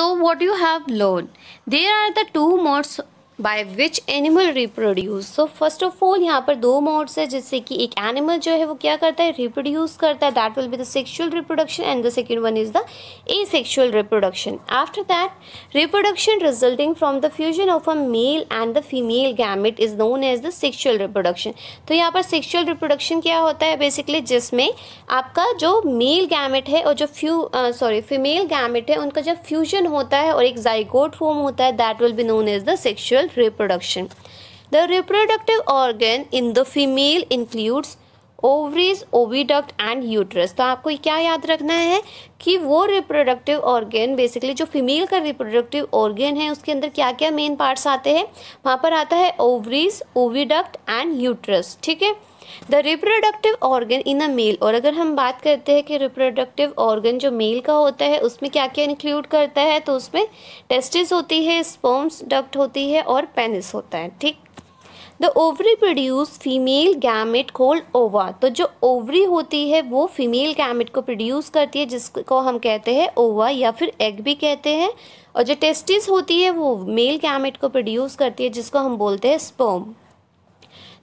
So what you have learned? There are the two modes by which animal reproduce so first of all यहाँ पर दो modes है जिससे कि एक एनिमल जो है वो क्या करता है रिप्रोड्यूस करता है that will be the sexual reproduction and the second one is the asexual reproduction after that reproduction resulting from the fusion of a male and the female gamete is known as the sexual reproduction तो यहाँ पर sexual reproduction क्या होता है basically जिसमें आपका जो male gamete है और जो फ्यू सॉरी फीमेल गैमिट है उनका जब फ्यूजन होता है और एक जाइगोट फॉर्म होता है that will be known as the sexual and reproduction. The reproductive organ in the female includes ovaries oviduct and uterus तो आपको क्या याद रखना है कि वो रिप्रोडक्टिव ऑर्गेन बेसिकली जो फीमेल का रिप्रोडक्टिव ऑर्गेन है उसके अंदर क्या क्या मेन पार्ट्स आते हैं वहाँ पर आता है ओवरीज ओविडक्ट एंड यूट्रस ठीक है the reproductive organ in a male और अगर हम बात करते हैं कि रिप्रोडक्टिव ऑर्गन जो मेल का होता है उसमें क्या क्या इंक्लूड करता है तो उसमें टेस्टिस होती है स्पोम्स डक्ट होती है और पेनिस होता है ठीक the ovary produce female gamete called ova तो जो ओवरी होती है वो फीमेल गैमिट को प्रोड्यूस करती है जिसको हम कहते हैं ओवा या फिर एग भी कहते हैं और जो टेस्टिस होती है वो मेल गैमिट को प्रोड्यूस करती है जिसको हम बोलते हैं sperm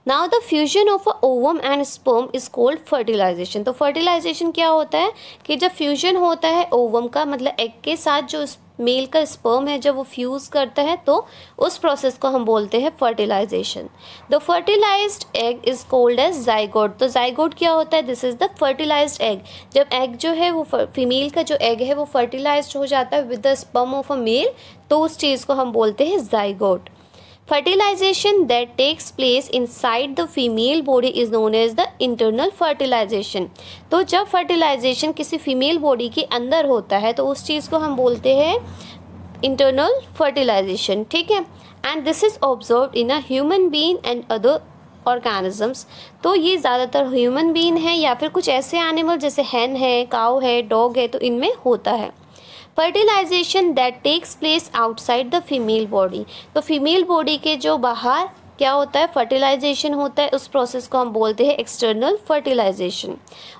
now the fusion of a ovum and sperm is called fertilisation तो फर्टिलाइजेशन क्या होता है कि जब फ्यूजन होता है ओवम का मतलब एग के साथ जो मेल का स्पर्म है जब वो फ्यूज़ करता है तो उस प्रोसेस को हम बोलते हैं fertilisation the fertilise egg is called as zygote तो जाइगोड क्या होता है this is the fertilise egg जब एग जो है वो फीमेल का जो एग है वो फर्टिलाइज हो जाता है with the sperm of a male तो उस चीज़ को हम बोलते हैं zygote fertilisation that takes place inside the female body is known as the internal fertilisation तो जब फर्टिलाइजेशन किसी फीमेल बॉडी के अंदर होता है तो उस चीज़ को हम बोलते हैं इंटरनल फर्टिलाइजेशन ठीक है and this is observe in a human being and other organisms तो ये ज़्यादातर ह्यूमन बींग है या फिर कुछ ऐसे एनिमल जैसे हैन है काओ है डॉग है तो इनमें होता है fertilisation that takes place outside the female body तो फीमेल बॉडी के जो बाहर क्या होता है फर्टिलाइजेशन होता है उस प्रोसेस को हम बोलते हैं एक्सटर्नल फर्टिलाइजेशन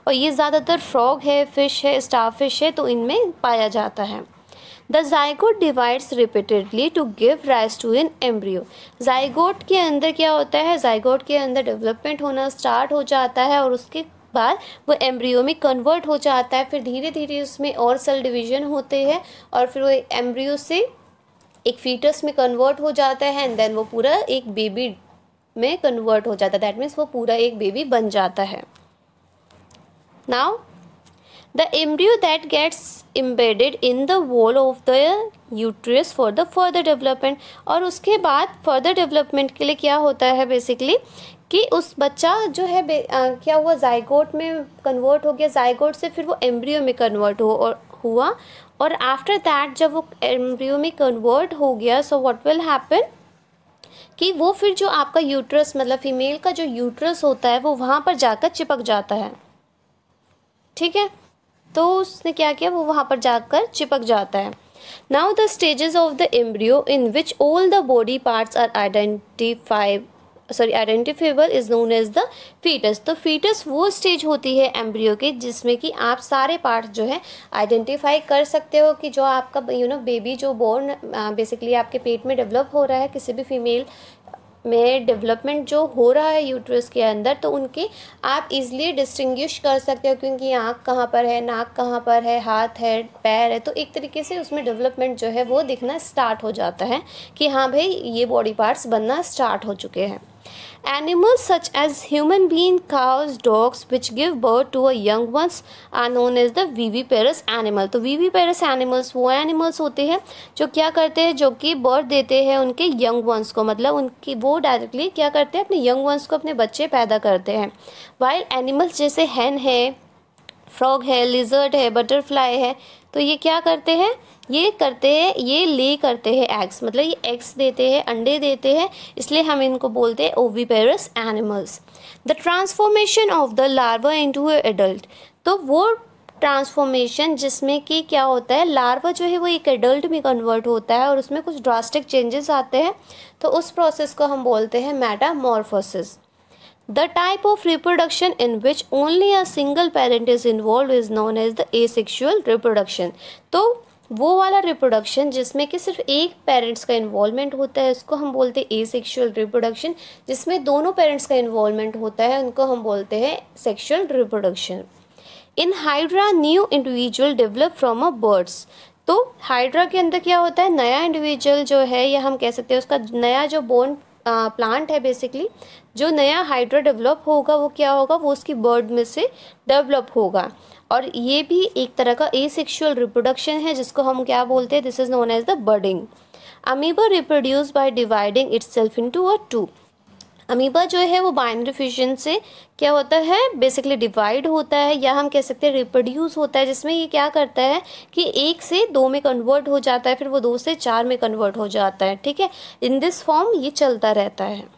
और ये ज़्यादातर फ्रॉग है फिश है स्टार फिश है तो इनमें पाया जाता है the zygote divides repeatedly to give rise to an embryo zygote के अंदर क्या होता है जाइगोट के अंदर डेवलपमेंट होना स्टार्ट हो जाता है और उसके बाद वो एम्ब्रियो में कन्वर्ट हो जाता है फिर धीरे धीरे उसमें और सेल डिवीजन होते हैं और फिर वो एम्ब्रियो से एक फीटस में कन्वर्ट हो जाता है एंड देन वो पूरा एक बेबी में कन्वर्ट हो जाता है दैट मीन्स वो पूरा एक बेबी बन जाता है now the embryo that gets embedded in the wall of the uterus for the further development और उसके बाद फर्दर डेवलपमेंट के लिए क्या होता है बेसिकली कि उस बच्चा जो है आ, क्या हुआ जायगोट में कन्वर्ट हो गया जायगोट से फिर वो एम्ब्रियो में कन्वर्ट हो और हुआ और आफ्टर दैट जब वो एम्ब्रियो में कन्वर्ट हो गया सो व्हाट विल हैपन कि वो फिर जो आपका यूट्रस मतलब फीमेल का जो यूट्रस होता है वो वहाँ पर जाकर चिपक जाता है ठीक है तो उसने क्या किया वो वहाँ पर जाकर चिपक जाता है now the stages of the embryo in which all the body parts are identified sorry identifiable is known as the foetus तो फीटस वो स्टेज होती है एम्ब्रियो की जिसमें कि आप सारे पार्ट जो है आइडेंटिफाई कर सकते हो कि जो आपका यू नो बेबी जो बोर्न बेसिकली आपके पेट में डेवलप हो रहा है किसी भी फीमेल में डेवलपमेंट जो हो रहा है यूट्रस के अंदर तो उनके आप इजिली डिस्टिंग्विश कर सकते हो क्योंकि आँख कहाँ पर है नाक कहाँ पर है हाथ है पैर है तो एक तरीके से उसमें डेवलपमेंट जो है वो दिखना स्टार्ट हो जाता है कि हाँ भाई ये बॉडी पार्ट्स बनना स्टार्ट हो चुके हैं Animals such as human being cows, dogs, which give birth to a young ones are known as the viviparous animal. तो viviparous animals वो animals होते हैं जो क्या करते हैं जो कि birth देते हैं उनके young ones को मतलब उनकी वो directly क्या करते हैं अपने young ones को अपने बच्चे पैदा करते हैं while animals जैसे hen है फ्रॉग है लिजर्ट है बटरफ्लाई है तो ये क्या करते हैं ये करते हैं ये ले करते हैं एग्स मतलब ये एग्स देते हैं अंडे देते हैं इसलिए हम इनको बोलते हैं oviparous animals the transformation of the larva into adult तो वो ट्रांसफॉर्मेशन जिसमें कि क्या होता है लार्वा जो है वो एक एडल्ट में कन्वर्ट होता है और उसमें कुछ ड्रास्टिक चेंजेस आते हैं तो उस प्रोसेस को हम बोलते हैं metamorphosis The type of reproduction in which only a single parent is involved is known as the asexual reproduction. तो वो वाला रिप्रोडक्शन जिसमें कि सिर्फ एक पेरेंट्स का इन्वॉल्वमेंट होता है उसको हम बोलते हैं ए सेक्शुअल रिप्रोडक्शन जिसमें दोनों पेरेंट्स का इन्वॉल्वमेंट होता है उनको हम बोलते हैं sexual reproduction in hydra new individual develop from a buds तो हाइड्रा के अंदर क्या होता है नया इंडिविजुअल जो है या हम कह सकते हैं उसका नया जो बोर्न प्लांट है बेसिकली जो नया हाइड्रा डेवलप होगा वो क्या होगा वो उसकी बर्ड में से डेवलप होगा और ये भी एक तरह का एसेक्सुअल रिप्रोडक्शन है जिसको हम क्या बोलते हैं this is known as the budding amoeba reproduce by dividing itself to a two amoeba जो है वो बाइनरी फ्यूजन से क्या होता है बेसिकली डिवाइड होता है या हम कह सकते हैं रिप्रोड्यूस होता है जिसमें ये क्या करता है कि एक से दो में कन्वर्ट हो जाता है फिर वो दो से चार में कन्वर्ट हो जाता है ठीक है इन दिस फॉर्म ये चलता रहता है